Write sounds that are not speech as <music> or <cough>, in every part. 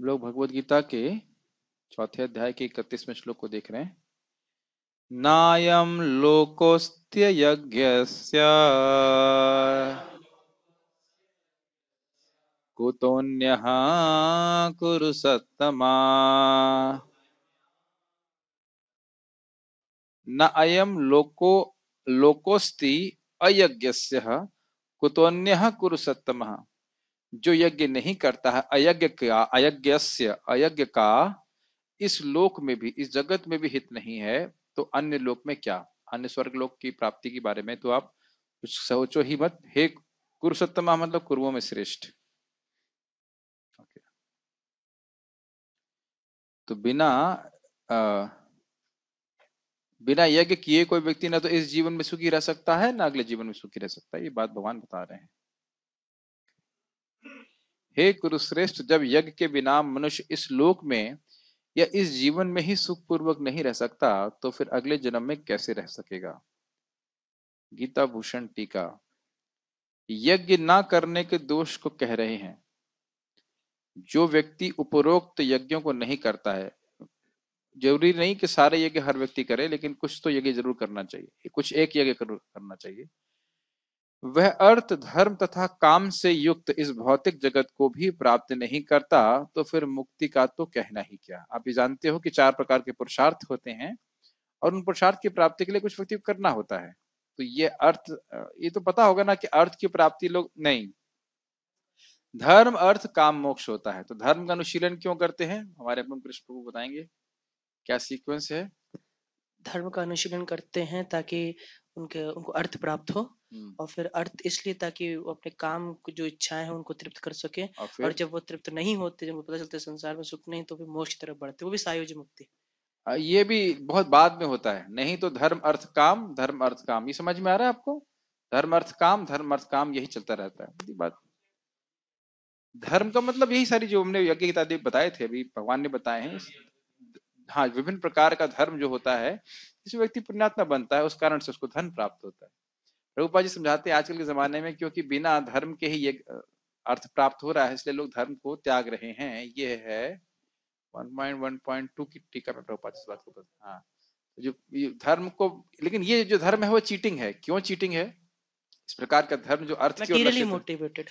हम लोग भगवद गीता के चौथे अध्याय के इकतीसवें श्लोक को देख रहे हैं नायम लोकोस्त्य यज्ञस्य कुरु सत्तमा न अयम लोको लोकोस्ति अयज्ञस्य कुतोऽन्यः कुरु सत्तमः जो यज्ञ नहीं करता है अयज्ञ का अयज्ञस्य अयज्ञ का इस लोक में भी इस जगत में भी हित नहीं है तो अन्य लोक में क्या अन्य स्वर्ग लोक की प्राप्ति के बारे में तो आप कुछ सोचो ही मत हे कुरुसत्तम मतलब कुरुओं में श्रेष्ठ okay. तो बिना आ, बिना यज्ञ किए कोई व्यक्ति ना तो इस जीवन में सुखी रह सकता है ना अगले जीवन में सुखी रह सकता है ये बात भगवान बता रहे हैं हे कुरुश्रेष्ठ जब यज्ञ के बिना मनुष्य इस लोक में या इस जीवन में ही सुखपूर्वक नहीं रह सकता तो फिर अगले जन्म में कैसे रह सकेगा गीता भूषण टीका यज्ञ ना करने के दोष को कह रहे हैं जो व्यक्ति उपरोक्त यज्ञों को नहीं करता है जरूरी नहीं कि सारे यज्ञ हर व्यक्ति करे लेकिन कुछ तो यज्ञ जरूर करना चाहिए कुछ एक यज्ञ करना चाहिए वह अर्थ धर्म तथा काम से युक्त इस भौतिक जगत को भी प्राप्त नहीं करता तो फिर मुक्ति का तो कहना ही क्या आप ये जानते हो कि चार प्रकार के पुरुषार्थ होते हैं और उन पुरुषार्थ की प्राप्ति के लिए कुछ व्यक्ति करना होता है तो ये अर्थ ये तो पता होगा ना कि अर्थ की प्राप्ति लोग नहीं धर्म अर्थ काम मोक्ष होता है तो धर्म का अनुशीलन क्यों करते हैं हमारे अपने कृष्ण प्रभु बताएंगे क्या सीक्वेंस है धर्म का अनुशीलन करते हैं ताकि उनके उनको अर्थ प्राप्त हो हम्म। और फिर अर्थ इसलिए ताकि वो अपने काम की जो इच्छाएं हैं उनको तृप्त कर सके और, और जब वो तृप्त नहीं होते जब पता चलता है संसार में सुख नहीं तो फिर मोक्ष की तरफ बढ़ते वो भी सायोज मुक्ति ये भी बहुत बाद में होता है नहीं तो धर्म अर्थ काम धर्म अर्थ काम ये समझ में आ रहा है आपको धर्म अर्थ काम धर्म अर्थ काम यही चलता रहता है बात धर्म का मतलब यही सारी जो हमने यज्ञ देव बताए थे अभी भगवान ने बताए हैं हाँ विभिन्न प्रकार का धर्म जो होता है जिस व्यक्ति पुण्यात्मा बनता है उस कारण से उसको धन प्राप्त होता है रूपा जी समझाते हैं आजकल के जमाने में क्योंकि बिना धर्म के ही ये अर्थ प्राप्त हो रहा है इसलिए लोग धर्म को त्याग रहे हैं ये है 1.1.2 की टीका में प्रभुपाद इस बात को हाँ तो जो धर्म को लेकिन ये जो धर्म है वो चीटिंग है क्यों चीटिंग है इस प्रकार का धर्म जो अर्थ की मोटिवेटेड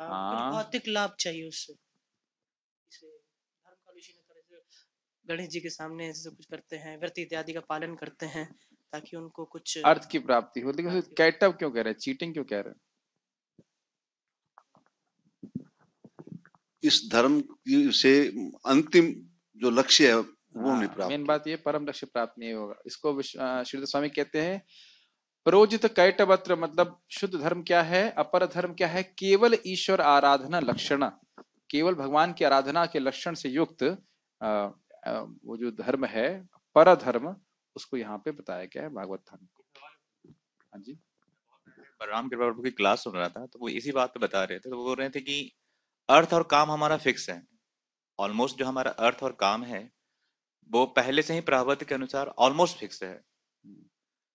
हाँ। भौतिक लाभ चाहिए उससे गणेश जी के सामने ऐसे कुछ करते हैं व्रत इत्यादि का पालन करते हैं ताकि उनको कुछ अर्थ की प्राप्ति हो लेकिन कैटअप क्यों कह रहे हैं चीटिंग क्यों कह रहे हैं इस धर्म से अंतिम जो लक्ष्य है वो नहीं हाँ, प्राप्त मेन बात ये परम लक्ष्य प्राप्त नहीं होगा इसको श्री स्वामी कहते हैं प्रोजित कैटवत्र मतलब शुद्ध धर्म क्या है अपर धर्म क्या है केवल ईश्वर आराधना लक्षण केवल भगवान की आराधना के लक्षण से युक्त वो जो धर्म है पर धर्म उसको यहाँ पे बताया गया है भागवत थान को हाँ जी बलराम कृपा की क्लास सुन रहा था तो वो इसी बात पे बता रहे थे तो वो बोल रहे थे कि अर्थ और काम हमारा फिक्स है ऑलमोस्ट जो हमारा अर्थ और काम है वो पहले से ही प्रावत के अनुसार ऑलमोस्ट फिक्स है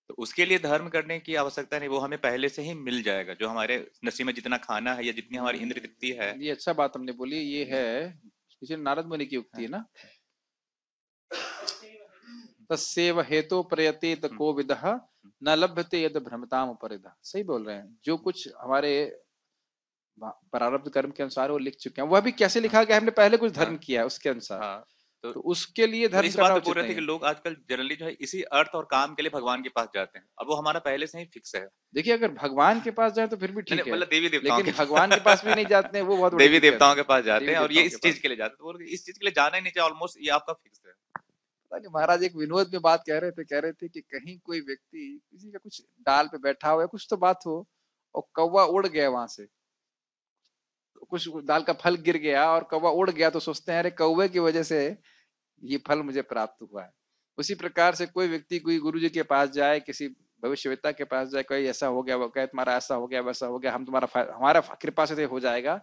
तो उसके लिए धर्म करने की आवश्यकता नहीं वो हमें पहले से ही मिल जाएगा जो हमारे नसीब में जितना खाना है या जितनी हमारी इंद्र तृप्ति है ये अच्छा बात हमने बोली ये है नारद मुनि की उक्ति है ना हाँ। तस्व हेतु प्रयतित हम्म। को विदह न लभ्यते यद भ्रमताम उपरिधा सही बोल रहे हैं जो कुछ हमारे प्रारब्ध कर्म के अनुसार वो लिख चुके हैं वह भी कैसे लिखा गया हमने पहले कुछ धर्म हाँ। किया है उसके अनुसार हाँ, तो, तो उसके लिए धर्म इस बात बोल रहे थे कि लोग आजकल जनरली जो है इसी अर्थ और काम के लिए भगवान के पास जाते हैं अब वो हमारा पहले से ही फिक्स है देखिए अगर भगवान के पास जाए तो फिर भी ठीक है मतलब देवी देवताओं लेकिन भगवान के पास भी नहीं जाते हैं वो बहुत देवी देवताओं के पास जाते हैं और ये इस चीज के लिए जाते हैं तो इस चीज के लिए जाना ही नहीं चाहिए ऑलमोस्ट ये आपका फिक्स है पता नहीं महाराज एक विनोद में बात कह रहे थे कह रहे थे कि कहीं कोई व्यक्ति किसी का कुछ डाल पे बैठा हुआ है कुछ तो बात हो और कौवा उड़ गया वहां से कुछ दाल का फल गिर गया और कौवा उड़ गया तो सोचते हैं अरे कौवे की वजह से ये फल मुझे प्राप्त हुआ है उसी प्रकार से कोई व्यक्ति कोई गुरु जी के पास जाए किसी भविष्यवेता के पास जाए कोई ऐसा हो गया वो कहे तुम्हारा ऐसा हो गया वैसा हो गया हम तुम्हारा हमारा कृपा से तो हो जाएगा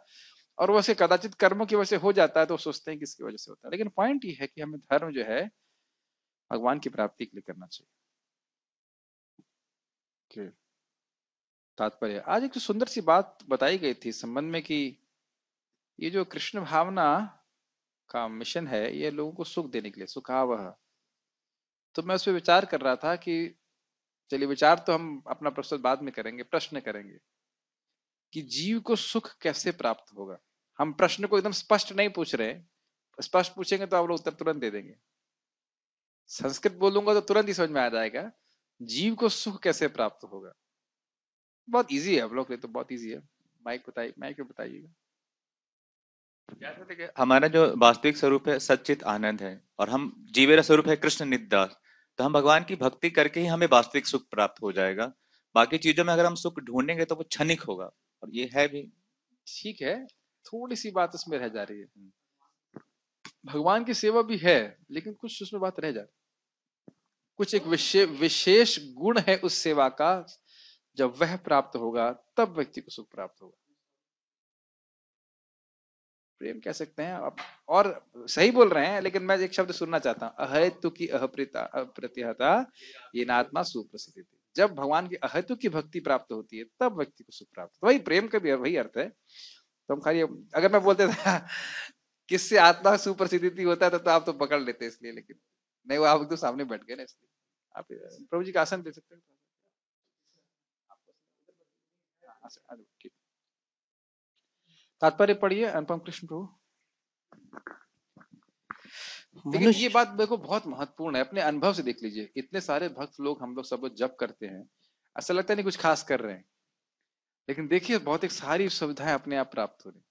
और वैसे कदाचित कर्मों की वजह से हो जाता है तो सोचते हैं किसकी वजह से होता है लेकिन पॉइंट ये है कि हमें धर्म जो है भगवान की प्राप्ति के लिए करना चाहिए okay. तात्पर्य आज एक सुंदर सी बात बताई गई थी संबंध में कि ये जो कृष्ण भावना का मिशन है ये लोगों को सुख देने के लिए सुखावह तो मैं उस पर विचार कर रहा था कि चलिए विचार तो हम अपना प्रस्तुत बाद में करेंगे प्रश्न करेंगे कि जीव को सुख कैसे प्राप्त होगा हम प्रश्न को एकदम स्पष्ट नहीं पूछ रहे स्पष्ट पूछेंगे तो आप लोग उत्तर तुरंत दे देंगे संस्कृत बोलूंगा तो तुरंत ही समझ में आ जाएगा जीव को सुख कैसे प्राप्त होगा बहुत इजी है लोग तो बहुत इजी है माइक बताइए माइक बताइएगा हमारा जो वास्तविक स्वरूप है सचित आनंद है और हम जीवेरा स्वरूप है कृष्ण निदास तो हम भगवान की भक्ति करके ही हमें वास्तविक सुख प्राप्त हो जाएगा बाकी चीजों में अगर हम सुख ढूंढेंगे तो वो क्षणिक होगा और ये है भी ठीक है थोड़ी सी बात उसमें रह जा रही है भगवान की सेवा भी है लेकिन कुछ उसमें बात रह जा रही है कुछ एक विशे, विशेष गुण है उस सेवा का जब वह प्राप्त होगा तब व्यक्ति को सुख प्राप्त होगा प्रेम कह सकते हैं आप और सही बोल रहे हैं लेकिन मैं एक शब्द सुनना चाहता हूं अहेतु की अहप्रता अप्रतिहता ये नात्मा सुप्रसिद्धि जब भगवान की अहेतु की भक्ति प्राप्त होती है तब व्यक्ति को सुख प्राप्त वही प्रेम का भी वही अर्थ है तो हम खाली अगर मैं बोलते था किससे आत्मा सुप्रसिद्धि होता है तो, आप तो पकड़ लेते इसलिए लेकिन नहीं वो आप तो सामने बैठ गए ना इसलिए आप प्रभु जी का आसन दे सकते हैं तात्पर्य पढ़िए अनुपम कृष्ण प्रभु लेकिन ये बात देखो बहुत महत्वपूर्ण है अपने अनुभव से देख लीजिए इतने सारे भक्त लोग हम लोग सब जब करते हैं ऐसा लगता नहीं कुछ खास कर रहे हैं लेकिन देखिए बहुत एक सारी सुविधाएं अपने आप प्राप्त हो रही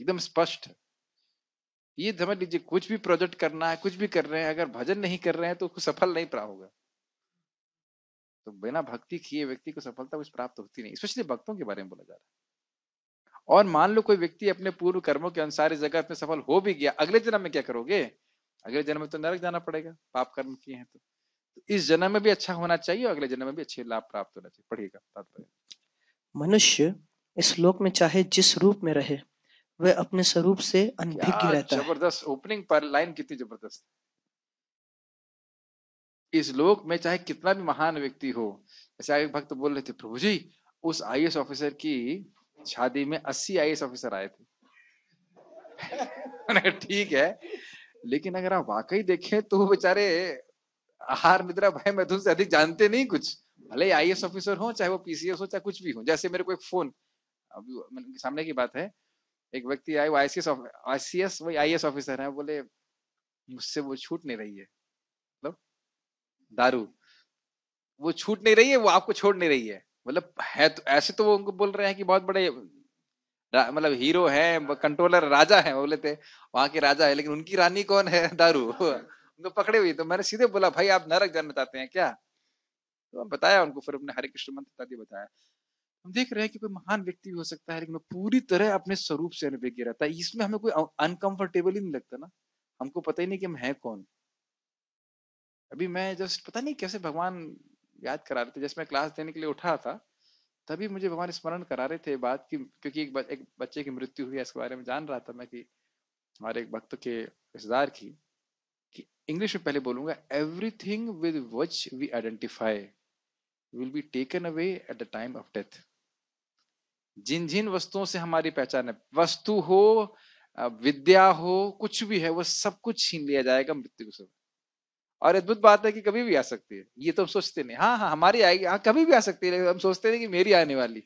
एकदम स्पष्ट है ये समझ लीजिए कुछ भी प्रोजेक्ट करना है कुछ भी कर रहे हैं अगर भजन नहीं कर रहे हैं तो सफल नहीं प्राप्त होगा तो बिना भक्ति किए व्यक्ति को सफलता कुछ प्राप्त होती नहीं स्पेशली भक्तों के बारे में बोला जा रहा है और मान लो कोई व्यक्ति अपने पूर्व कर्मों के अनुसार इस जगत में सफल हो भी गया अगले जन्म में क्या करोगे अगले जन्म में तो नरक जाना पड़ेगा पाप कर्म किए हैं तो, तो इस जन्म में भी अच्छा होना चाहिए और अगले जन्म में भी अच्छे लाभ प्राप्त होना चाहिए पढ़िएगा मनुष्य इस लोक में चाहे जिस रूप में रहे वह अपने स्वरूप से अनभिज्ञ रहता है जबरदस्त ओपनिंग पर लाइन कितनी जबरदस्त इस लोक में चाहे कितना भी महान व्यक्ति हो जैसे आगे भक्त बोल रहे थे प्रभु जी उस आईएएस ऑफिसर की शादी में अस्सी आईएएस ऑफिसर आए थे <laughs> ठीक है लेकिन अगर आप वाकई देखें तो बेचारे आहार निद्रा भय मैथुन से अधिक जानते नहीं कुछ भले आई ऑफिसर हो चाहे वो पीसीएस हो चाहे कुछ भी हो जैसे मेरे को एक फोन अभी मतलब सामने की बात है एक व्यक्ति आए वो आई सी एस वही आई ऑफिसर है बोले मुझसे वो छूट नहीं रही है मतलब दारू वो छूट नहीं रही है वो आपको छोड़ नहीं रही है मतलब है तो ऐसे तो वो उनको बोल रहे हैं कि बहुत बड़े मतलब हीरो हैं कंट्रोलर राजा हैं बोले थे वहां के राजा है लेकिन उनकी रानी कौन है <laughs> दारू उनको पकड़े हुई तो मैंने सीधे बोला भाई आप नरक जन्म चाहते हैं क्या तो बताया उनको फिर हमने हरे कृष्ण मंत्र बताया हम देख रहे हैं कि कोई महान व्यक्ति भी हो सकता है लेकिन वो पूरी तरह अपने स्वरूप से अनुभिज्ञ रहता है इसमें हमें कोई अनकंफर्टेबल ही नहीं लगता ना हमको पता ही नहीं कि हम है कौन अभी मैं जस्ट पता नहीं कैसे भगवान याद करा रहे थे जैसे मैं क्लास देने के लिए उठा था तभी मुझे भगवान स्मरण करा रहे थे बात की क्योंकि एक, एक बच्चे की मृत्यु हुई है इसके बारे में जान रहा था मैं कि हमारे एक भक्त के रिश्तेदार की कि इंग्लिश में पहले बोलूंगा everything with which we identify will be taken away at the time of death जिन जिन वस्तुओं से हमारी पहचान है वस्तु हो विद्या हो कुछ भी है वो सब कुछ छीन लिया जाएगा मृत्यु के समय और अद्भुत बात है कि कभी भी आ सकती है ये तो हम सोचते नहीं हाँ हाँ हमारी आएगी हाँ कभी भी आ सकती है हम सोचते नहीं कि मेरी आने वाली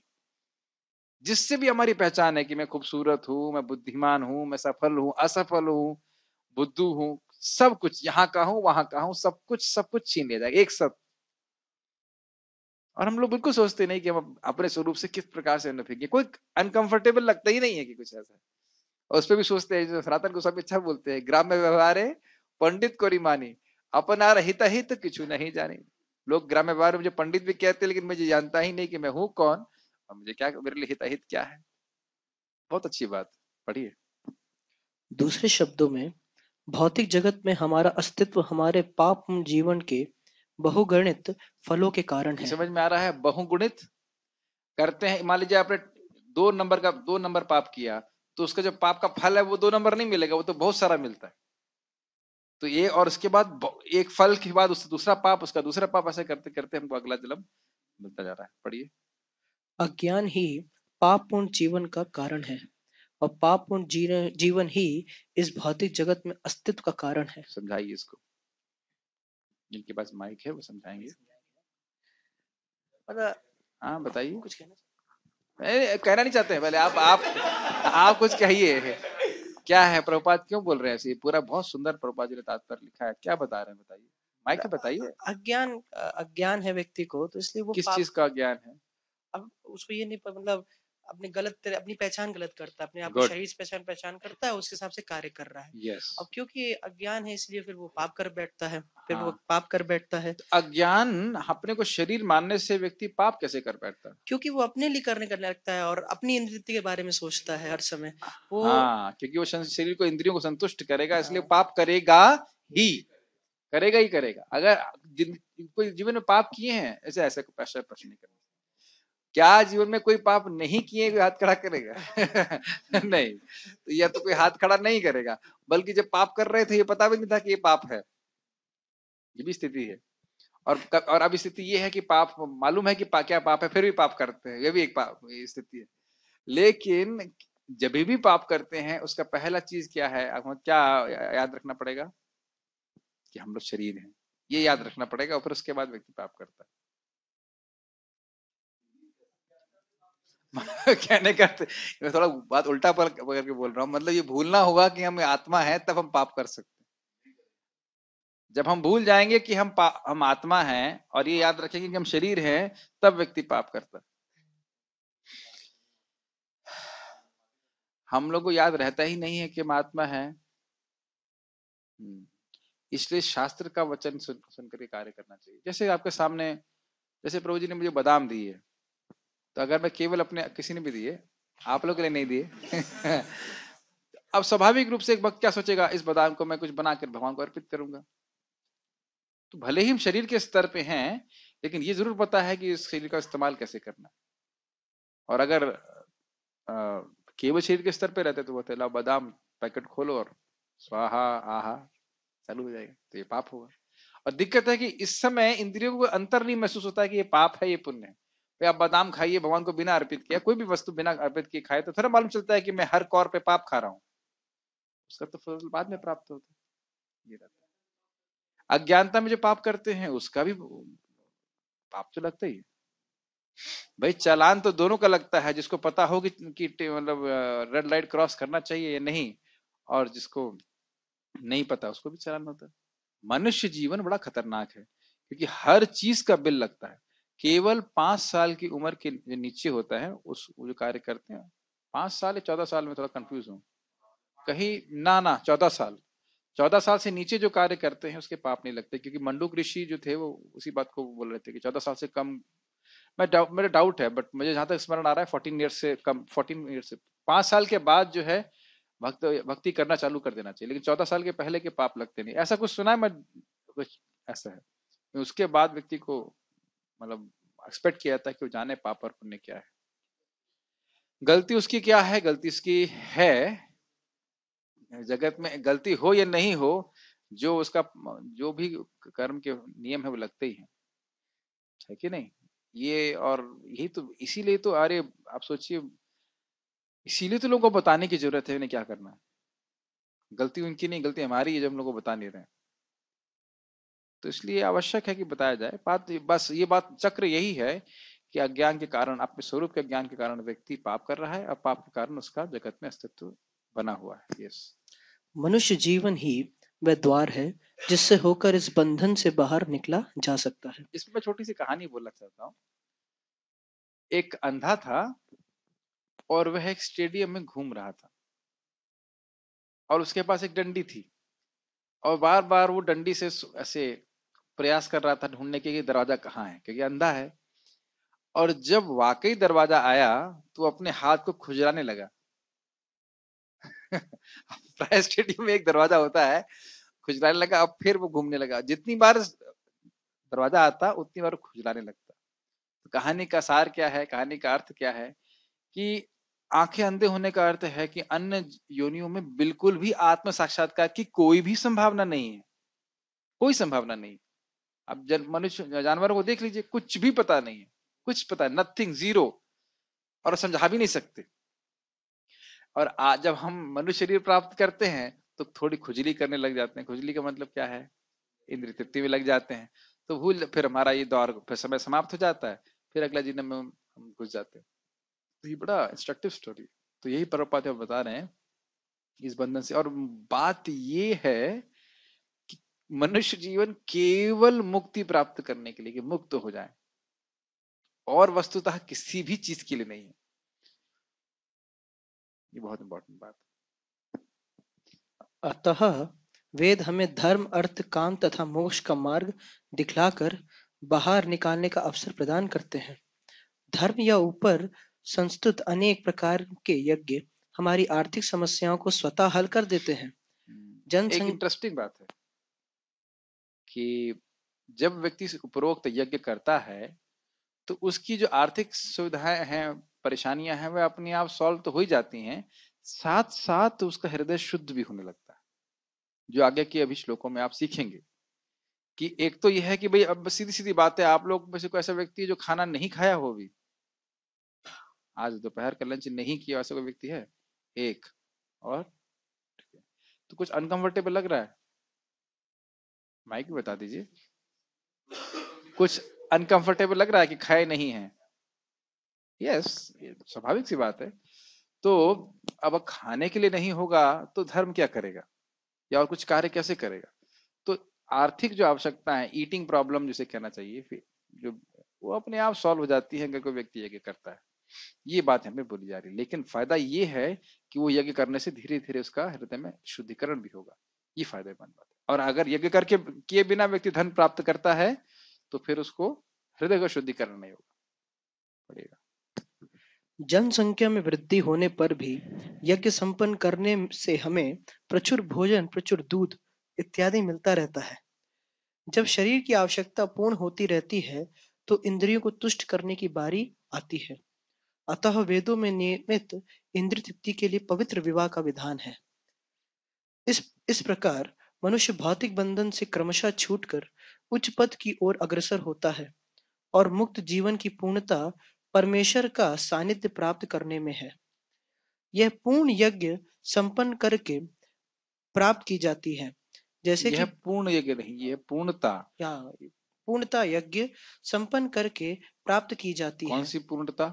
जिससे भी हमारी पहचान है कि मैं खूबसूरत हूँ मैं बुद्धिमान हूँ मैं सफल हूँ असफल हूँ बुद्धू हूँ सब कुछ यहाँ का हूँ वहां का हूँ सब कुछ सब कुछ छीन लिया जाएगा एक साथ और हम लोग बिल्कुल सोचते नहीं कि हम अपने स्वरूप से किस प्रकार से अन्न फेंकें कोई अनकंफर्टेबल लगता ही नहीं है कि कुछ ऐसा और उस पर भी सोचते हैं जो सनातन को सब अच्छा बोलते हैं ग्राम में व्यवहार है पंडित को रिमानी अपना रहित हित तो किचू नहीं जाने लोग ग्राम व्यवहार मुझे पंडित भी कहते हैं लेकिन मुझे जानता ही नहीं कि मैं हूँ कौन और मुझे क्या मेरे लिए हिताहित क्या है बहुत अच्छी बात पढ़िए दूसरे शब्दों में भौतिक जगत में हमारा अस्तित्व हमारे पाप जीवन के बहुगणित फलों के कारण है समझ में आ रहा है बहुगुणित करते हैं मान लीजिए आपने दो नंबर का दो नंबर पाप किया तो उसका जो पाप का फल है वो दो नंबर नहीं मिलेगा वो तो बहुत सारा मिलता है तो ये और उसके बाद एक फल के बाद उसका दूसरा पाप उसका दूसरा पाप ऐसे करते करते हमको अगला जन्म मिलता जा रहा है पढ़िए अज्ञान ही पापपूर्ण जीवन का कारण है और पापपूर्ण जीवन ही इस भौतिक जगत में अस्तित्व का कारण है समझाइए इसको जिनके पास माइक है वो समझाएंगे मतलब हाँ बताइए कुछ कहना कहना नहीं चाहते पहले आप आप आप कुछ कहिए क्या है प्रभुपाद क्यों बोल रहे हैं ऐसे पूरा बहुत सुंदर प्रभुपाद जी ने तात्पर्य लिखा है क्या बता रहे हैं बताइए माइक बताइए अज्ञान अज्ञान है व्यक्ति को तो इसलिए वो किस चीज का अज्ञान है अब उसको ये नहीं मतलब अपने गलत अपनी पहचान गलत करता है अपने आप शरीर से पहचान पहचान करता है उसके हिसाब से कार्य कर रहा है yes. अब क्योंकि अज्ञान है इसलिए फिर वो पाप कर बैठता है फिर हाँ. वो पाप कर बैठता है तो अज्ञान अपने को शरीर मानने से व्यक्ति पाप कैसे कर बैठता है क्योंकि वो अपने लिए करने करने लगता है और अपनी इंद्रिय के बारे में सोचता है हर समय वो हाँ, क्योंकि वो शरीर को इंद्रियों को संतुष्ट करेगा हाँ। इसलिए पाप करेगा ही करेगा ही करेगा अगर कोई जीवन में पाप किए हैं ऐसे ऐसे प्रश्न नहीं करना क्या जीवन में कोई पाप नहीं किए कोई हाथ खड़ा करेगा <laughs> नहीं तो यह तो कोई हाथ खड़ा नहीं करेगा बल्कि जब पाप कर रहे थे ये पता भी नहीं था कि ये पाप है ये भी स्थिति है और और अब स्थिति ये है कि पाप मालूम है कि पा, क्या पाप है फिर भी पाप करते हैं ये भी एक पाप स्थिति है लेकिन जब भी पाप करते हैं उसका पहला चीज क्या है क्या याद रखना पड़ेगा कि हम लोग शरीर हैं ये याद रखना पड़ेगा और फिर उसके बाद व्यक्ति पाप करता है <laughs> कहने का तो- मैं थोड़ा बात उल्टा पकड़ करके बोल रहा हूँ मतलब ये भूलना होगा कि हम आत्मा है तब हम पाप कर सकते जब हम भूल जाएंगे कि हम हम आत्मा हैं और ये याद रखेंगे कि हम शरीर हैं तब व्यक्ति पाप करता हम लोग को याद रहता ही नहीं है कि हम आत्मा है हम्म। इसलिए शास्त्र का वचन सुन सुन करके कार्य करना चाहिए जैसे आपके सामने जैसे प्रभु जी ने मुझे बादाम दी है तो अगर मैं केवल अपने किसी ने भी दिए आप लोग के लिए नहीं दिए <laughs> अब स्वाभाविक रूप से एक वक्त क्या सोचेगा इस बादाम को मैं कुछ बनाकर भगवान को अर्पित करूंगा तो भले ही हम शरीर के स्तर पे हैं लेकिन ये जरूर पता है कि इस शरीर का इस्तेमाल कैसे करना और अगर केवल शरीर के स्तर पे रहते तो वो लाओ बादाम पैकेट खोलो और स्वाहा आहा चालू हो जाएगा तो ये पाप होगा और दिक्कत है कि इस समय इंद्रियों को अंतर नहीं महसूस होता है कि ये पाप है ये पुण्य है भाई आप बादाम खाइए भगवान को बिना अर्पित किया कोई भी वस्तु बिना अर्पित किए खाए तो फिर मालूम चलता है कि मैं हर कौर पे पाप खा रहा हूँ उसका तो फल बाद में प्राप्त होता है ये रहता है अज्ञानता में जो पाप करते हैं उसका भी पाप तो लगता ही है भाई चालान तो दोनों का लगता है जिसको पता हो कि, कि मतलब रेड लाइट क्रॉस करना चाहिए या नहीं और जिसको नहीं पता उसको भी चालान होता है मनुष्य जीवन बड़ा खतरनाक है क्योंकि हर चीज का बिल लगता है केवल पांच साल की उम्र के जो नीचे होता है उस जो कार्य करते हैं पांच साल या चौदह साल में थोड़ा कंफ्यूज हूँ कहीं ना ना चौदह साल चौदह साल से नीचे जो कार्य करते हैं उसके पाप नहीं लगते क्योंकि मंडूक ऋषि जो थे वो उसी बात को बोल रहे थे कि चौदह साल से कम मैं डाउट मेरा डाउट है बट मुझे जहां तक स्मरण आ रहा है फोर्टीन ईयर से कम फोर्टीन ईयर से पांच साल के बाद जो है भक्त भक्ति करना चालू कर देना चाहिए लेकिन चौदह साल के पहले के पाप लगते नहीं ऐसा कुछ सुना है मैं कुछ ऐसा है उसके बाद व्यक्ति को मतलब एक्सपेक्ट किया जाता है कि वो जाने पाप और पुण्य क्या है गलती उसकी क्या है गलती उसकी है जगत में गलती हो या नहीं हो जो उसका जो भी कर्म के नियम है वो लगते ही है, है कि नहीं ये और यही तो इसीलिए तो अरे आप सोचिए इसीलिए तो लोगों को बताने की जरूरत है उन्हें क्या करना है गलती उनकी नहीं गलती हमारी है जब हम लोग को बता नहीं रहे हैं तो इसलिए आवश्यक है कि बताया जाए बात बस ये बात चक्र यही है कि अज्ञान के कारण अपने स्वरूप के ज्ञान के कारण व्यक्ति पाप कर रहा है और पाप के कारण उसका जगत में अस्तित्व बना हुआ है यस मनुष्य जीवन ही वह द्वार है जिससे होकर इस बंधन से बाहर निकला जा सकता है इसमें मैं छोटी सी कहानी बोलना चाहता हूँ एक अंधा था और वह एक स्टेडियम में घूम रहा था और उसके पास एक डंडी थी और बार बार वो डंडी से ऐसे प्रयास कर रहा था ढूंढने के दरवाजा कहाँ है क्योंकि अंधा है और जब वाकई दरवाजा आया तो अपने हाथ को खुजराने लगा <laughs> स्टेडियम में एक दरवाजा होता है खुजलाने लगा अब फिर वो घूमने लगा जितनी बार दरवाजा आता उतनी बार खुजलाने लगता तो कहानी का सार क्या है कहानी का अर्थ क्या है कि आंखें अंधे होने का अर्थ है कि अन्य योनियों में बिल्कुल भी आत्म साक्षात्कार की कोई भी संभावना नहीं है कोई संभावना नहीं अब जन मनुष्य जानवरों को देख लीजिए कुछ भी पता नहीं है कुछ पता है नथिंग जीरो और समझा भी नहीं सकते और आज जब हम मनुष्य शरीर प्राप्त करते हैं तो थोड़ी खुजली करने लग जाते हैं खुजली का मतलब क्या है इंद्र तृप्ति में लग जाते हैं तो भूल फिर हमारा ये दौर फिर समय समाप्त हो जाता है फिर अगला जीवन में हम घुस जाते हैं तो ये बड़ा इंस्ट्रक्टिव स्टोरी तो यही पर्वपात हम बता रहे हैं इस बंधन से और बात ये है मनुष्य जीवन केवल मुक्ति प्राप्त करने के लिए कि मुक्त हो जाए और वस्तुतः किसी भी चीज के लिए नहीं है ये बहुत इंपॉर्टेंट बात अतः वेद हमें धर्म अर्थ काम तथा मोक्ष का मार्ग दिखलाकर बाहर निकालने का अवसर प्रदान करते हैं धर्म या ऊपर संस्तुत अनेक प्रकार के यज्ञ हमारी आर्थिक समस्याओं को स्वतः हल कर देते हैं हम्म। जन इंटरेस्टिंग बात है कि जब व्यक्ति उपरोक्त यज्ञ करता है तो उसकी जो आर्थिक सुविधाएं हैं परेशानियां हैं वह अपने आप सॉल्व तो हो ही जाती हैं साथ साथ उसका हृदय शुद्ध भी होने लगता है जो आगे के अभी श्लोकों में आप सीखेंगे कि एक तो यह है कि भाई अब सीधी सीधी बात है आप लोग में से कोई ऐसा व्यक्ति जो खाना नहीं खाया हो भी आज दोपहर का लंच नहीं किया ऐसा कोई व्यक्ति है एक और तो कुछ अनकंफर्टेबल लग रहा है माइक भी बता दीजिए कुछ अनकंफर्टेबल लग रहा है कि खाए नहीं है यस yes, स्वाभाविक सी बात है तो अब खाने के लिए नहीं होगा तो धर्म क्या करेगा या और कुछ कार्य कैसे करेगा तो आर्थिक जो आवश्यकता है ईटिंग प्रॉब्लम जिसे कहना चाहिए जो वो अपने आप सॉल्व हो जाती है अगर कोई व्यक्ति यज्ञ करता है ये बात हमें बोली जा रही है लेकिन फायदा ये है कि वो यज्ञ करने से धीरे धीरे उसका हृदय में शुद्धिकरण भी होगा ये फायदेमंद बात और अगर यज्ञ करके किए बिना व्यक्ति धन प्राप्त करता है तो फिर उसको हृदय का शुद्धि करना नहीं होगा पड़ेगा जनसंख्या में वृद्धि होने पर भी यज्ञ संपन्न करने से हमें प्रचुर भोजन प्रचुर दूध इत्यादि मिलता रहता है जब शरीर की आवश्यकता पूर्ण होती रहती है तो इंद्रियों को तुष्ट करने की बारी आती है अतः वेदों में नियमित इंद्र तृप्ति के लिए पवित्र विवाह का विधान है इस इस प्रकार मनुष्य भौतिक बंधन से क्रमशः छूटकर उच्च पद की ओर अग्रसर होता है और मुक्त जीवन की पूर्णता परमेश्वर का सानिध्य प्राप्त करने में है यह पूर्ण यज्ञ संपन्न करके प्राप्त की जाती है जैसे यह पूर्ण यज्ञ नहीं यह पूर्णता पूर्णता यज्ञ संपन्न करके प्राप्त की जाती कौन है कौन सी पूर्णता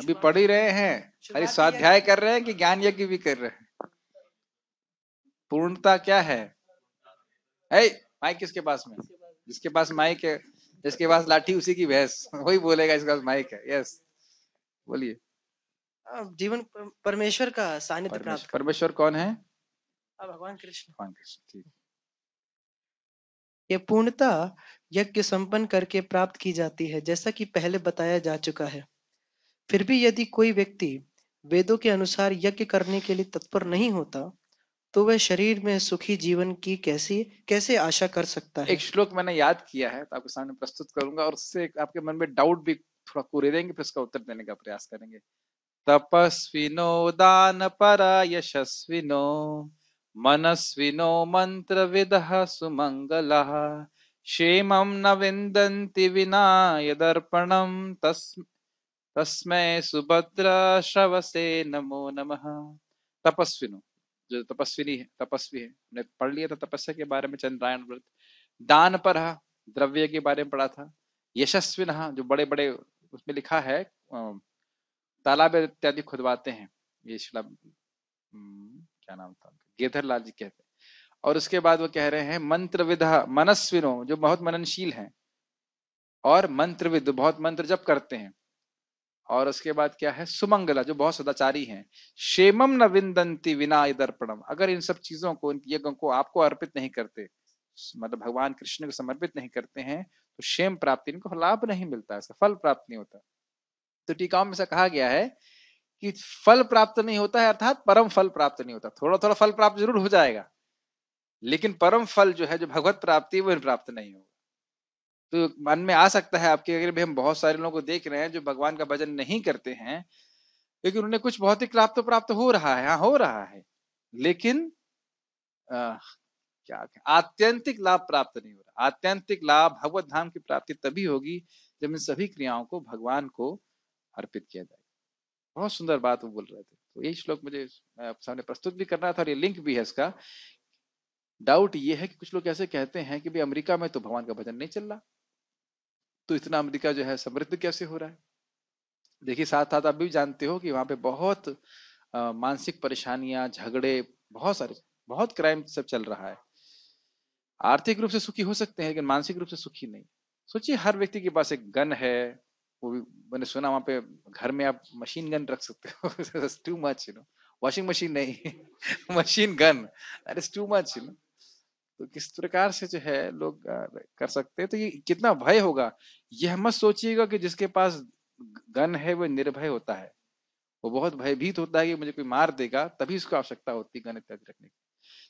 अभी पढ़ ही रहे हैं अरे स्वाध्याय कर रहे हैं कि ज्ञान यज्ञ भी कर रहे हैं पूर्णता क्या है माइक किसके पास में जिसके पास माइक है जिसके पास लाठी उसी की भैंस <laughs> वही बोलेगा इसके पास माइक है यस बोलिए जीवन परमेश्वर का सानिध्य प्राप्त परमेश्वर कौन है भगवान कृष्ण भगवान कृष्ण ठीक ये पूर्णता यज्ञ संपन्न करके प्राप्त की जाती है जैसा कि पहले बताया जा चुका है फिर भी यदि कोई व्यक्ति वेदों के अनुसार यज्ञ करने के लिए तत्पर नहीं होता तो वह शरीर में सुखी जीवन की कैसी कैसे आशा कर सकता है एक श्लोक मैंने याद किया है तो आपके सामने प्रस्तुत करूंगा और उससे आपके मन में डाउट भी थोड़ा पूरे देंगे फिर उसका उत्तर देने का प्रयास करेंगे तपस्विनो दान पर यशस्विनो मनस्विनो मंत्र विदह सुमंगल क्षेम न विंदी विना यदर्पणम तस् तस्मै श्रवसे नमो नमः तपस्विनो जो तपस्विनी है तपस्वी है ने पढ़ लिया था तपस्या के बारे में चंद्रायन व्रत दान पर द्रव्य के बारे में पढ़ा था यशस्वी जो बड़े बड़े उसमें लिखा है तालाब इत्यादि खुदवाते हैं ये शिला क्या नाम था गेधर लाल जी कहते हैं और उसके बाद वो कह रहे हैं मंत्र विधा मनस्विनो जो बहुत मननशील हैं और मंत्रविद बहुत मंत्र जप करते हैं और उसके बाद क्या है सुमंगला जो बहुत सदाचारी हैं शेमम न विंदंती विना दर्पणम अगर इन सब चीजों को इन यज्ञों को आपको अर्पित नहीं करते मतलब भगवान कृष्ण को समर्पित नहीं करते हैं तो शेम प्राप्ति इनको लाभ नहीं मिलता इसका फल प्राप्त नहीं होता तो टीकाओं में से कहा गया है कि फल प्राप्त नहीं होता है अर्थात परम फल प्राप्त नहीं होता थोड़ा थोड़ा फल प्राप्त जरूर हो जाएगा लेकिन परम फल जो है जो भगवत प्राप्ति वह प्राप्त नहीं होगा तो मन में आ सकता है आपके अगर भी हम बहुत सारे लोगों को देख रहे हैं जो भगवान का भजन नहीं करते हैं लेकिन उन्हें कुछ भौतिक लाभ तो प्राप्त हो रहा है हाँ हो रहा है लेकिन आ, क्या आत्यंतिक लाभ प्राप्त नहीं हो रहा आत्यंतिक लाभ भगवत धाम की प्राप्ति तभी होगी जब इन सभी क्रियाओं को भगवान को अर्पित किया जाए बहुत सुंदर बात वो बोल रहे थे तो यही श्लोक मुझे सामने प्रस्तुत भी करना था और ये लिंक भी है इसका डाउट ये है कि कुछ लोग ऐसे कहते हैं कि भाई अमेरिका में तो भगवान का भजन नहीं चल रहा तो इतना अमेरिका जो है समृद्ध कैसे हो रहा है देखिए साथ साथ आप भी जानते हो कि वहां पे बहुत मानसिक परेशानियां झगड़े बहुत सारे बहुत क्राइम सब चल रहा है आर्थिक रूप से सुखी हो सकते हैं लेकिन मानसिक रूप से सुखी नहीं सोचिए हर व्यक्ति के पास एक गन है वो भी मैंने सुना वहां पे घर में आप मशीन गन रख सकते हो too much you know washing machine नहीं machine gun that too much you know तो किस प्रकार से जो है लोग कर सकते हैं तो ये कितना भय होगा यह मत सोचिएगा कि जिसके पास गन है वह निर्भय होता है वो बहुत भयभीत होता है कि मुझे कोई मार देगा तभी उसको आवश्यकता होती है गन इत्यादि रखने की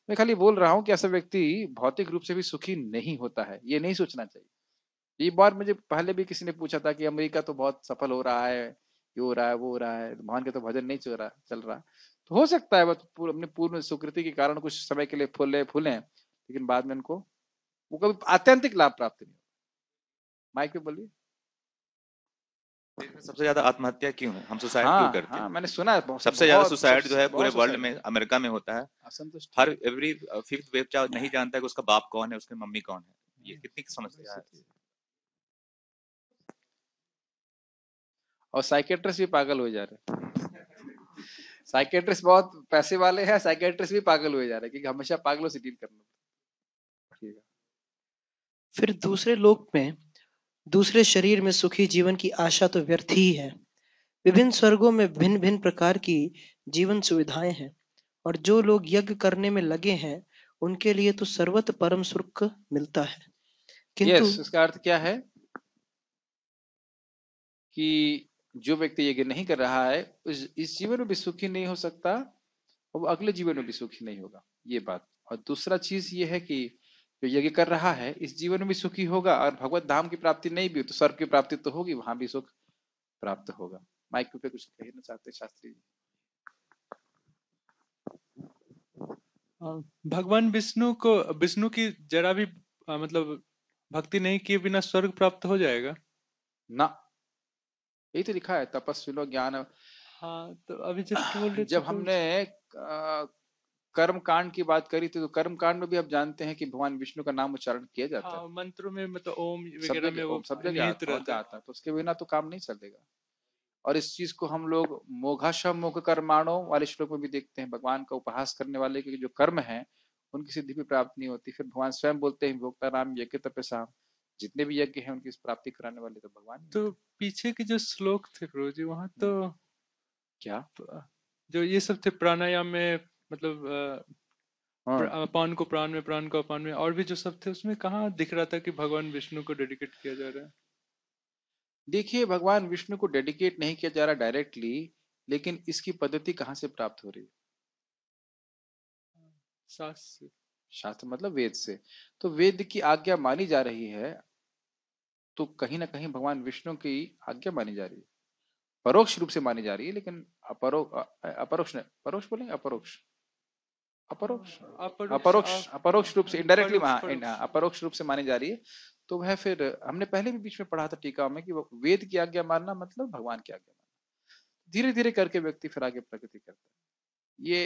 मैं खाली बोल रहा हूँ कि ऐसा व्यक्ति भौतिक रूप से भी सुखी नहीं होता है ये नहीं सोचना चाहिए ये बार मुझे पहले भी किसी ने पूछा था कि अमेरिका तो बहुत सफल हो रहा है ये हो रहा है वो हो रहा है तो भगवान का तो भजन नहीं चल रहा चल रहा तो हो सकता है अपने पूर्ण स्वीकृति के कारण कुछ समय के लिए फूले फूले लेकिन बाद में उनको वो कभी आत्यंतिक लाभ प्राप्त नहीं होगा माइक पे बोलिए सबसे ज्यादा आत्महत्या क्यों है हम सुसाइड हाँ, क्यों करते हाँ, हैं हाँ, मैंने सुना है सबसे ज्यादा सुसाइड जो है पूरे वर्ल्ड में अमेरिका में होता है हाँ, हर एवरी फिफ्थ वेव चाइल्ड नहीं जानता है कि उसका बाप कौन है उसकी मम्मी कौन है ये हाँ, कितनी समस्या है और साइकेट्रिस्ट भी पागल हो जा रहे हैं साइकेट्रिस्ट <laughs> बहुत पैसे वाले हैं साइकेट्रिस्ट भी पागल हो जा रहे हैं क्योंकि हमेशा पागलों से डील करना फिर दूसरे लोक में दूसरे शरीर में सुखी जीवन की आशा तो व्यर्थ ही है विभिन्न स्वर्गों में भिन्न भिन्न प्रकार की जीवन सुविधाएं हैं और जो लोग यज्ञ करने में लगे हैं उनके लिए तो सर्वत परम सुख मिलता है किंतु yes, इसका अर्थ क्या है कि जो व्यक्ति यज्ञ नहीं कर रहा है इस जीवन में भी सुखी नहीं हो सकता और वो अगले जीवन में भी सुखी नहीं होगा ये बात और दूसरा चीज ये है कि जो यज्ञ कर रहा है इस जीवन में भी सुखी होगा और भगवत धाम की प्राप्ति नहीं भी हो तो सर्व की प्राप्ति तो होगी वहां भी सुख प्राप्त होगा माइक पे कुछ कहना चाहते शास्त्री जी भगवान विष्णु को विष्णु की जरा भी आ, मतलब भक्ति नहीं किए बिना स्वर्ग प्राप्त हो जाएगा ना यही तो लिखा है तपस्वी ज्ञान हाँ तो अभी जब हमने आ, कर्म कांड की बात करी थी तो कर्म कांड में भी आप जानते हैं कि भगवान विष्णु का नाम उच्चारण किया जाता है हाँ, मंत्र में मतलब ओम वगैरह में वो आता, है तो उसके बिना तो काम नहीं चलेगा और इस चीज को हम लोग मोघाश मोघ कर्माणों वाले श्लोक में भी देखते हैं भगवान का उपहास करने वाले के जो कर्म है उनकी सिद्धि भी प्राप्त नहीं होती फिर भगवान स्वयं बोलते हैं भोक्ता राम यज्ञ तपसा जितने भी यज्ञ हैं उनकी प्राप्ति कराने वाले तो भगवान तो पीछे के जो श्लोक थे प्रभु जी वहां हम्म। तो क्या जो ये सब थे प्राणायाम में मतलब हाँ। अपान को प्राण में प्राण को अपान में और भी जो सब थे उसमें कहा दिख रहा था कि भगवान विष्णु को डेडिकेट किया जा रहा है देखिए भगवान विष्णु को डेडिकेट नहीं किया जा रहा डायरेक्टली लेकिन इसकी पद्धति कहाँ से प्राप्त हो रही है शास्त्र मतलब वेद से तो वेद की आज्ञा मानी जा रही है तो कहीं ना कहीं भगवान विष्णु की आज्ञा मानी जा रही है परोक्ष रूप से मानी जा रही है लेकिन अपरो अपरोक्ष परोक्ष बोलेंगे अपरोक्ष अपरोक्ष अपरोक्ष अपरोक्ष रूप से इनडायरेक्टली अपरोक्ष रूप से मानी जा रही है तो वह फिर हमने पहले भी बीच में पढ़ा था टीका में कि वेद की आज्ञा मानना मतलब भगवान की आज्ञा मानना धीरे धीरे करके व्यक्ति फिर आगे प्रगति करता है ये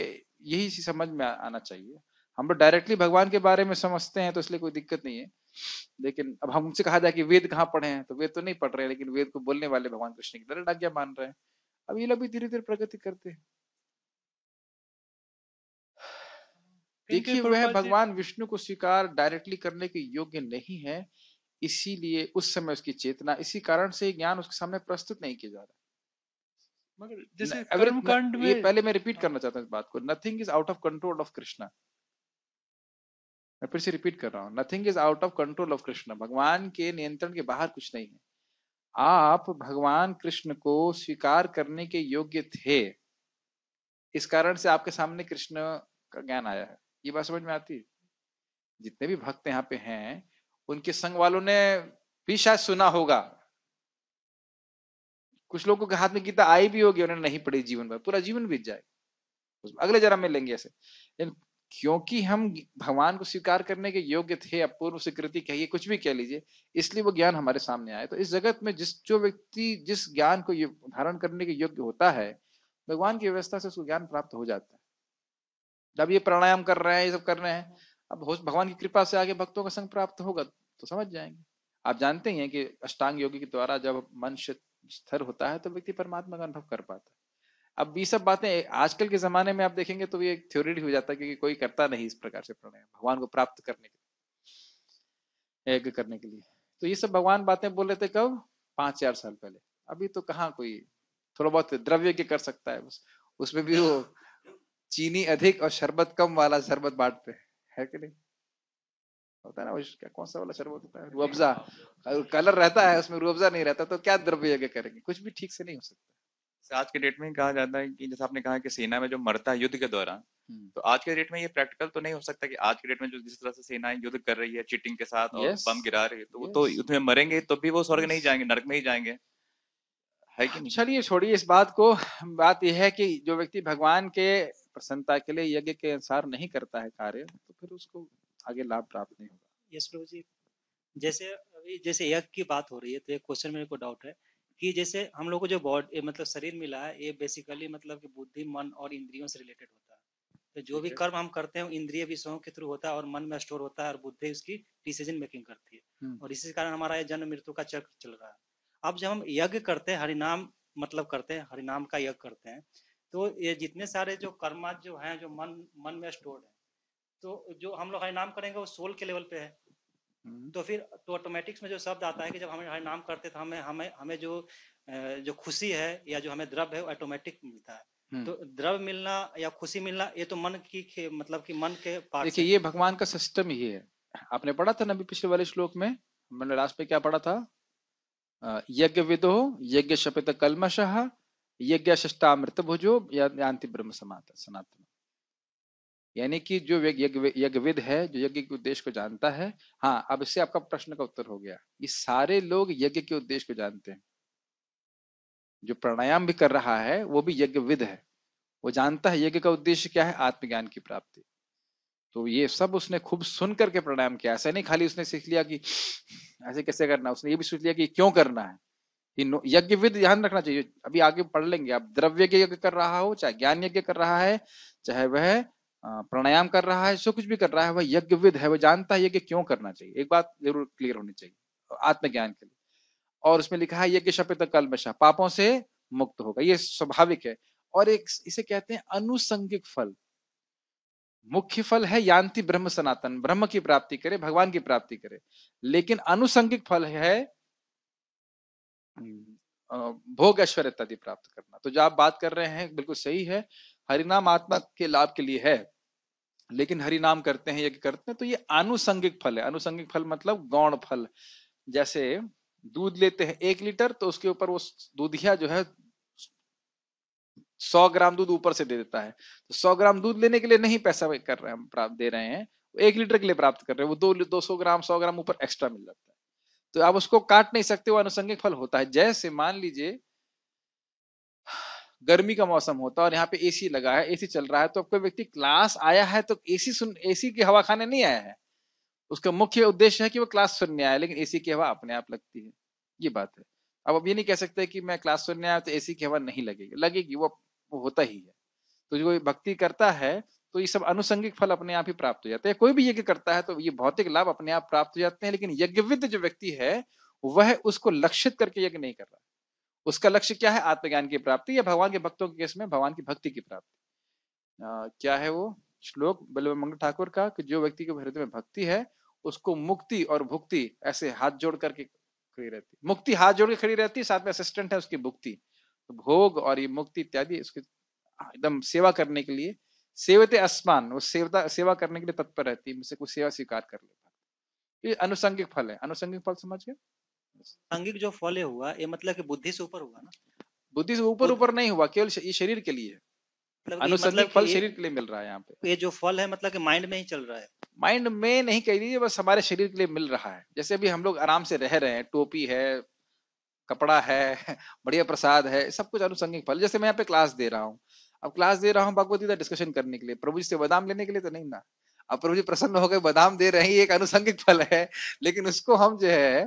यही सी समझ में आना चाहिए हम लोग डायरेक्टली भगवान के बारे में समझते हैं तो इसलिए कोई दिक्कत नहीं है लेकिन अब हमसे कहा जाए कि वेद कहाँ पढ़े हैं तो वेद तो नहीं पढ़ रहे लेकिन वेद को बोलने वाले भगवान कृष्ण की तरह आज्ञा मान रहे हैं अब ये लोग भी धीरे धीरे प्रगति करते हैं देखिए वह भगवान विष्णु को स्वीकार डायरेक्टली करने के योग्य नहीं है इसीलिए उस समय उसकी चेतना इसी कारण से ज्ञान उसके सामने प्रस्तुत नहीं किया जा रहा मगर जैसे पहले मैं रिपीट हाँ। करना चाहता हूँ इस बात को nothing is out of control of Krishna मैं फिर से रिपीट कर रहा हूँ nothing is out of control of Krishna भगवान के नियंत्रण के बाहर कुछ नहीं है आप भगवान कृष्ण को स्वीकार करने के योग्य थे इस कारण से आपके सामने कृष्ण का ज्ञान आया है ये बात समझ में आती है जितने भी भक्त यहाँ पे हैं उनके संग वालों ने भी शायद सुना होगा कुछ लोगों के हाथ में गीता आई भी होगी उन्होंने नहीं पढ़ी जीवन भर पूरा जीवन बीत जाए अगले जरा में लेंगे ऐसे लेकिन क्योंकि हम भगवान को स्वीकार करने के योग्य थे अपूर्व स्वीकृति कहिए कुछ भी कह लीजिए इसलिए वो ज्ञान हमारे सामने आए तो इस जगत में जिस जो व्यक्ति जिस ज्ञान को धारण करने के योग्य होता है भगवान की व्यवस्था से उसको ज्ञान प्राप्त हो जाता है जब ये प्राणायाम कर रहे हैं ये सब कर रहे हैं अब भगवान की कृपा से आगे भक्तों का संग प्राप्त होगा तो समझ जाएंगे आप जानते ही हैं कि अष्टांग योगी के द्वारा जब मन स्थिर होता है तो व्यक्ति परमात्मा का अनुभव कर पाता है अब ये सब बातें आजकल के जमाने में आप देखेंगे तो ये थ्योरी हो जाता है क्योंकि कोई करता नहीं इस प्रकार से प्राणायाम भगवान को प्राप्त करने के लिए यज्ञ करने के लिए तो ये सब भगवान बातें बोल रहे थे कब पांच चार साल पहले अभी तो कहाँ कोई थोड़ा बहुत द्रव्य के कर सकता है बस उसमें भी वो चीनी अधिक और शरबत कम वाला शरबत बांटते है कि नहीं होता है ना वो क्या कौन सा वाला शरबत होता है रूअफ़ा कलर रहता है उसमें रूअफ़ा नहीं रहता तो क्या द्रव्य यज्ञ करेंगे कुछ भी ठीक से नहीं हो सकता आज के डेट में कहा जाता है कि जैसे आपने कहा कि सेना में जो मरता है युद्ध के दौरान हम्म। तो आज के डेट में ये प्रैक्टिकल तो नहीं हो सकता कि आज के डेट में जो जिस तरह से सेना युद्ध कर रही है चीटिंग के साथ और बम गिरा रही है तो वो तो युद्ध में मरेंगे तो भी वो स्वर्ग नहीं जाएंगे नरक में ही जाएंगे है कि चलिए छोड़िए इस बात को बात यह है कि जो व्यक्ति भगवान के प्रसन्नता के लिए यज्ञ के अनुसार नहीं करता है कार्य तो फिर उसको आगे लाभ प्राप्त नहीं होगा यस प्रभु जी जैसे अभी जैसे यज्ञ की बात हो रही है तो एक क्वेश्चन मेरे को डाउट है कि जैसे हम लोग को जो बॉडी मतलब शरीर मिला है ये बेसिकली मतलब कि बुद्धि मन और इंद्रियों से रिलेटेड होता है तो जो भी कर्म हम करते हैं इंद्रिय विषयों के थ्रू होता है और मन में स्टोर होता है और बुद्धि उसकी डिसीजन मेकिंग करती है हम्म। और इसी कारण हमारा ये जन्म मृत्यु का चक्र चल रहा है अब जब हम यज्ञ करते हैं हरिनाम मतलब करते हैं हरिनाम का यज्ञ करते हैं तो ये जितने सारे जो कर्मा जो हैं जो मन मन में स्टोर्ड है तो जो हम लोग हरिनाम करेंगे वो सोल के लेवल पे है हम्म। तो फिर तो ऑटोमेटिक्स में जो शब्द आता है कि जब हम हरिनाम करते तो हमें हमें हमें जो जो खुशी है या जो हमें द्रव है वो ऑटोमेटिक मिलता है हम्म। तो द्रव मिलना या खुशी मिलना ये तो मन की मतलब कि मन के देखिए ये भगवान का सिस्टम ही है आपने पढ़ा था ना अभी पिछले वाले श्लोक में मैंने लास्ट पे क्या पढ़ा था यज्ञ विदो यज्ञ शपित कलमशहा यज्ञ भुजो या ब्रह्म समात सनातन यानी कि जो यज्ञविद है जो यज्ञ के उद्देश्य को जानता है हाँ अब इससे आपका प्रश्न का उत्तर हो गया ये सारे लोग यज्ञ के उद्देश्य को जानते हैं जो प्राणायाम भी कर रहा है वो भी यज्ञविद है वो जानता है यज्ञ का उद्देश्य क्या है आत्मज्ञान की प्राप्ति तो ये सब उसने खूब सुन करके प्राणायाम किया ऐसा नहीं खाली उसने सीख लिया कि ऐसे कैसे करना उसने ये भी सोच लिया कि क्यों करना है यज्ञविद यज्ञ विद ध्यान रखना चाहिए अभी आगे पढ़ लेंगे आप द्रव्य के यज्ञ कर रहा हो चाहे ज्ञान यज्ञ कर रहा है चाहे वह प्राणायाम कर रहा है जो कुछ भी कर रहा है वह यज्ञविद है वह जानता है यज्ञ क्यों करना चाहिए एक बात जरूर क्लियर होनी चाहिए आत्मज्ञान के लिए और उसमें लिखा है यज्ञ शपित कल पापों से मुक्त होगा ये स्वाभाविक है और एक इसे कहते हैं अनुसंगिक फल मुख्य फल है यांति ब्रह्म सनातन ब्रह्म की प्राप्ति करे भगवान की प्राप्ति करे लेकिन अनुसंगिक फल है हम्म। भोग ऐश्वर्य इत्यादि प्राप्त करना तो जो आप बात कर रहे हैं बिल्कुल सही है हरिनाम आत्मा के लाभ के लिए है लेकिन हरिनाम करते हैं यज्ञ करते हैं तो ये आनुसंगिक फल है अनुसंगिक फल मतलब गौण फल जैसे दूध लेते हैं एक लीटर तो उसके ऊपर वो दूधिया जो है सौ ग्राम दूध ऊपर से दे देता है तो सौ ग्राम दूध लेने के लिए नहीं पैसा कर रहे हम दे रहे हैं एक लीटर के लिए प्राप्त कर रहे हैं वो दो दो सौ ग्राम सौ ग्राम ऊपर एक्स्ट्रा मिल जाता है तो आप उसको काट नहीं सकते वो अनुसंगिक फल होता है जैसे मान लीजिए गर्मी का मौसम होता है और यहाँ पे एसी लगा है एसी चल रहा है तो कोई व्यक्ति क्लास आया है तो एसी सुन एसी की हवा खाने नहीं आया है उसका मुख्य उद्देश्य है कि वो क्लास सुनने आया लेकिन एसी की हवा अपने आप लगती है ये बात है अब अब ये नहीं कह सकते कि मैं क्लास सुनने आया तो एसी की हवा नहीं लगेगी लगेगी वो, वो होता ही है तो जो भक्ति करता है तो ये सब अनुसंगिक फल अपने आप ही प्राप्त हो जाते हैं कोई भी यज्ञ करता है तो ये भौतिक लाभ अपने आप प्राप्त हो जाते हैं लेकिन यज्ञविद जो व्यक्ति है वह उसको लक्षित करके यज्ञ नहीं कर रहा उसका लक्ष्य क्या है आत्मज्ञान की प्राप्ति या भगवान के भक्तों के केस में भगवान की भक्ति की प्राप्ति क्या है वो श्लोक बल्लभ मंगल ठाकुर का कि जो व्यक्ति के हृदय में भक्ति है उसको मुक्ति और भुक्ति ऐसे हाथ जोड़ करके खड़ी रहती मुक्ति हाथ जोड़ के खड़ी रहती साथ में असिस्टेंट है उसकी भुक्ति भोग और ये मुक्ति इत्यादि उसके एकदम सेवा करने के लिए सेवते आसमान वो सेवता सेवा करने के लिए तत्पर रहती है मुझसे कुछ सेवा स्वीकार कर लेता ये अनुसंगिक फल है अनुसंगिक फल समझ गए अनुसंगिक जो फल हुआ ये मतलब कि बुद्धि से ऊपर हुआ ना बुद्धि से ऊपर ऊपर नहीं हुआ केवल ये शरीर के लिए मतलब अनुसंगिक मतलब फल शरीर के लिए मिल रहा है यहाँ पे ये जो फल है मतलब कि माइंड में ही चल रहा है माइंड में नहीं कह दीजिए बस हमारे शरीर के लिए मिल रहा है जैसे अभी हम लोग आराम से रह रहे हैं टोपी है कपड़ा है <laughs> बढ़िया प्रसाद है सब कुछ अनुसंगिक फल जैसे मैं यहाँ पे क्लास दे रहा हूँ अब क्लास दे रहा हूँ गीता डिस्कशन करने के लिए प्रभु जी से बदाम लेने के लिए तो नहीं ना अब प्रभु जी प्रसन्न हो गए दे रहे हैं एक अनुसंगिक फल है लेकिन उसको हम जो है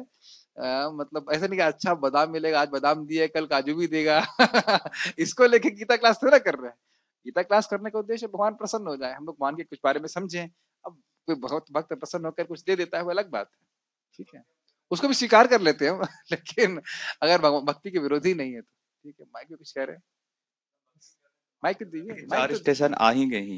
आ, मतलब ऐसा नहीं कि अच्छा बादाम मिलेगा आज बादाम दिए कल काजू भी देगा <laughs> इसको लेके गीता क्लास थोड़ा कर रहे हैं गीता क्लास करने का उद्देश्य भगवान प्रसन्न हो जाए हम लोग भगवान के कुछ बारे में समझे अब कोई बहुत भक्त प्रसन्न होकर कुछ दे देता है वो अलग बात है ठीक है उसको भी स्वीकार कर लेते हैं <laughs> लेकिन अगर भक्ति के विरोधी नहीं है तो ठीक है माइक भी कुछ कह रहे हैं माइक तो दीजिए चार तो स्टेशन आ ही गई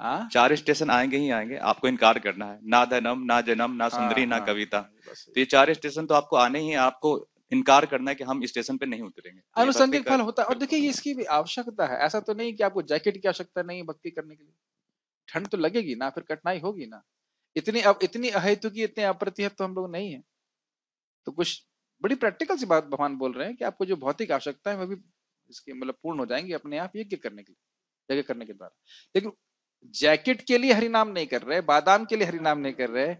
हाँ? आ? चार स्टेशन आएंगे ही आएंगे आपको इनकार करना है ना धनम ना जन्म ना हाँ, सुंदरी ना हाँ, कविता तो ये चार स्टेशन तो आपको आने ही आपको इनकार करना है कि हम स्टेशन पे नहीं उतरेंगे तो अनुसंगिक फल होता है और देखिए इसकी भी आवश्यकता है ऐसा तो नहीं कि आपको जैकेट की आवश्यकता नहीं भक्ति करने के लिए ठंड तो लगेगी ना फिर कठिनाई होगी ना इतनी अब इतनी अहेतु की इतने अप्रतिहत तो हम लोग नहीं है तो कुछ बड़ी प्रैक्टिकल सी बात भगवान बोल रहे हैं कि आपको जो भौतिक आवश्यकता है वह भी इसके मतलब पूर्ण हो जाएंगे अपने आप यज्ञ करने के लिए यज्ञ करने के द्वारा लेकिन जैकेट के लिए हरिनाम नहीं कर रहे बादाम के लिए हरिनाम नहीं कर रहे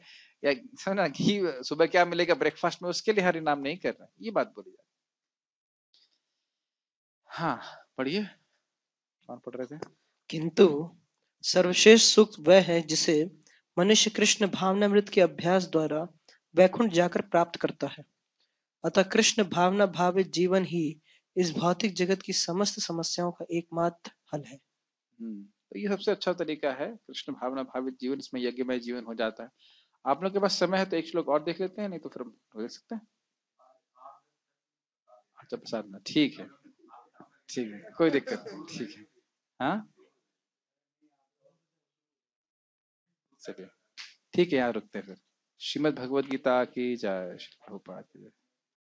या ना घी सुबह क्या मिलेगा ब्रेकफास्ट में उसके लिए हरिनाम नहीं कर रहे ये बात बोली जा रही हाँ पढ़िए कौन पढ़ रहे थे किंतु सर्वश्रेष्ठ सुख वह है जिसे मनुष्य कृष्ण भावनामृत के अभ्यास द्वारा वैकुंठ जाकर प्राप्त करता है अतः कृष्ण भावना भावित जीवन ही इस भौतिक जगत की समस्त समस्याओं का एकमात्र हल है हम्म, तो ये सबसे अच्छा तरीका है कृष्ण भावना भावित जीवन इसमें यज्ञमय जीवन हो जाता है आप लोग के पास समय है तो एक श्लोक और देख लेते हैं नहीं तो फिर हम देख सकते हैं अच्छा प्रसाद ना ठीक है ठीक है कोई दिक्कत नहीं ठीक है हाँ चलिए ठीक है यहाँ रुकते हैं फिर श्रीमद भगवद गीता की जय श्री भोपाल